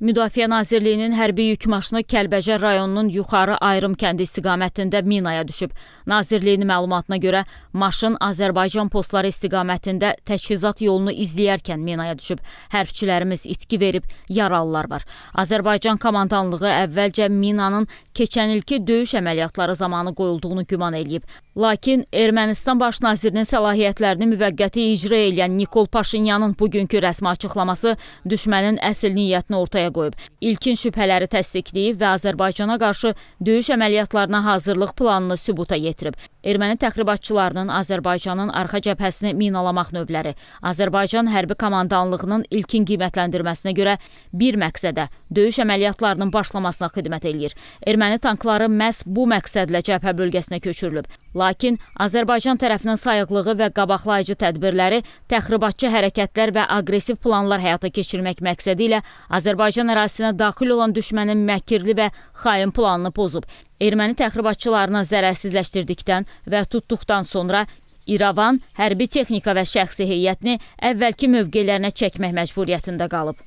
Müdafiə Nazirliyinin hərbi yük maşını Kəlbəcər rayonunun Yuxarı Ayrım kəndi istiqamətində minaya düşüb. Nazirliyin məlumatına görə maşın Azərbaycan postları istiqamətində təchizat yolunu izləyərkən minaya düşüb. Hərbçilərimiz itki verib, yaralılar var. Azərbaycan komandanlığı əvvəlcə minanın keçən ilki döyüş əməliyyatları zamanı qoyulduğunu güman eləyib. Lakin Ermənistan baş nazirinin səlahiyyətlərini müvəqqəti icra edən Nikol Paşinyanın bugünkü rəsmi açıqlaması düşmənin əsl niyyətini ortaya ortaya qoyub. İlkin şübhələri təsdiqləyib və Azərbaycana qarşı döyüş əməliyyatlarına hazırlıq planını sübuta yetirib. Erməni təxribatçılarının Azərbaycanın arxa cəbhəsini minalamaq növləri Azərbaycan hərbi komandanlığının ilkin qiymətləndirməsinə görə bir məqsədə döyüş əməliyyatlarının başlamasına xidmət eləyir. Erməni tankları məhz bu məqsədlə cəbhə bölgəsinə köçürülüb. Lakin Azərbaycan tərəfinin sayıqlığı və qabaqlayıcı tədbirləri təxribatçı hərəkətlər və aqressiv planlar həyata keçirmək məqsədi ilə Azərbaycan ərazisinə daxil olan düşmənin məkirli və xain planını pozub. Erməni təxribatçılarını zərərsizləşdirdikdən və tutduqdan sonra İrəvan hərbi texnika və şəxsi heyətini əvvəlki mövqelərinə çəkmək məcburiyyətində qalıb.